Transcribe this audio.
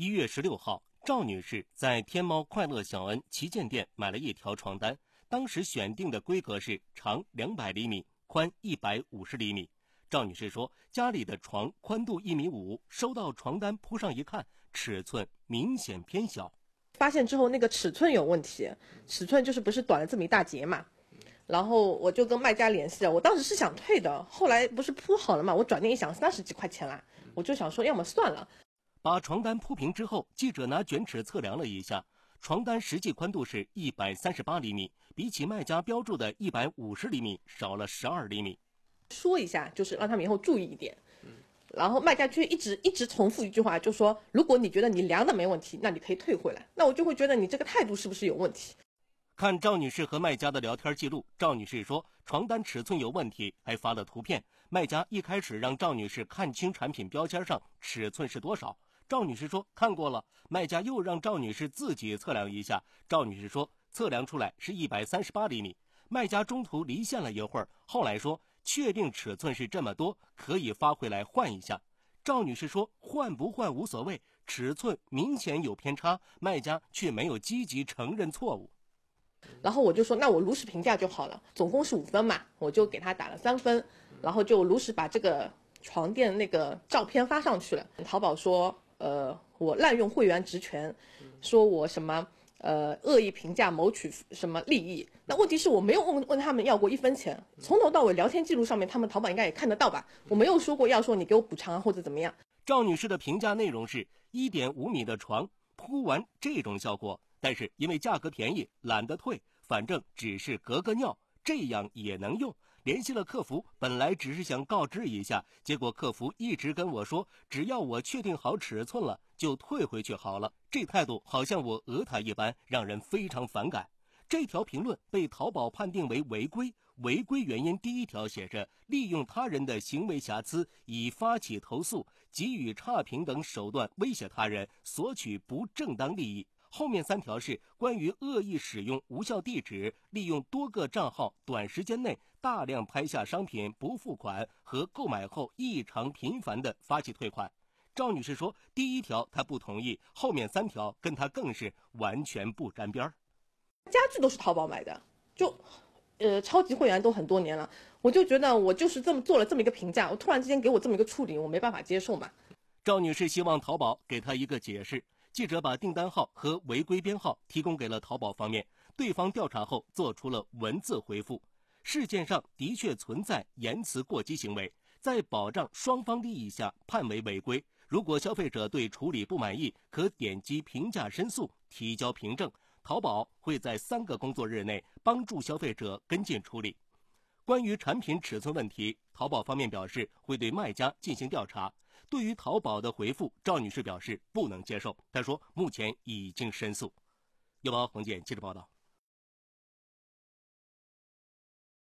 一月十六号，赵女士在天猫快乐小恩旗舰店买了一条床单，当时选定的规格是长两百厘米，宽一百五十厘米。赵女士说，家里的床宽度一米五，收到床单铺上一看，尺寸明显偏小。发现之后，那个尺寸有问题，尺寸就是不是短了这么一大截嘛？然后我就跟卖家联系了，我当时是想退的，后来不是铺好了嘛？我转念一想，三十几块钱啦，我就想说，要么算了。把床单铺平之后，记者拿卷尺测量了一下，床单实际宽度是一百三十八厘米，比起卖家标注的一百五十厘米少了十二厘米。说一下，就是让他们以后注意一点。然后卖家却一直一直重复一句话，就说如果你觉得你量的没问题，那你可以退回来。那我就会觉得你这个态度是不是有问题？看赵女士和卖家的聊天记录，赵女士说床单尺寸有问题，还发了图片。卖家一开始让赵女士看清产品标签上尺寸是多少。赵女士说：“看过了，卖家又让赵女士自己测量一下。赵女士说测量出来是一百三十八厘米。卖家中途离线了一会儿，后来说确定尺寸是这么多，可以发回来换一下。赵女士说换不换无所谓，尺寸明显有偏差，卖家却没有积极承认错误。然后我就说那我如实评价就好了，总共是五分嘛，我就给他打了三分，然后就如实把这个床垫那个照片发上去了。淘宝说。”呃，我滥用会员职权，说我什么呃恶意评价谋取什么利益？那问题是我没有问问他们要过一分钱，从头到尾聊天记录上面，他们淘宝应该也看得到吧？我没有说过要说你给我补偿啊或者怎么样。赵女士的评价内容是一点五米的床铺完这种效果，但是因为价格便宜懒得退，反正只是隔个尿，这样也能用。联系了客服，本来只是想告知一下，结果客服一直跟我说，只要我确定好尺寸了就退回去好了。这态度好像我讹他一般，让人非常反感。这条评论被淘宝判定为违规，违规原因第一条写着：利用他人的行为瑕疵，以发起投诉、给予差评等手段威胁他人，索取不正当利益。后面三条是关于恶意使用无效地址、利用多个账号短时间内大量拍下商品不付款和购买后异常频繁的发起退款。赵女士说，第一条她不同意，后面三条跟她更是完全不沾边儿。家具都是淘宝买的，就，呃，超级会员都很多年了，我就觉得我就是这么做了这么一个评价，我突然之间给我这么一个处理，我没办法接受嘛。赵女士希望淘宝给她一个解释。记者把订单号和违规编号提供给了淘宝方面，对方调查后做出了文字回复，事件上的确存在言辞过激行为，在保障双方利益下判为违规。如果消费者对处理不满意，可点击评价申诉提交凭证，淘宝会在三个工作日内帮助消费者跟进处理。关于产品尺寸问题，淘宝方面表示会对卖家进行调查。对于淘宝的回复，赵女士表示不能接受。她说：“目前已经申诉。”优包恒健，记者报道。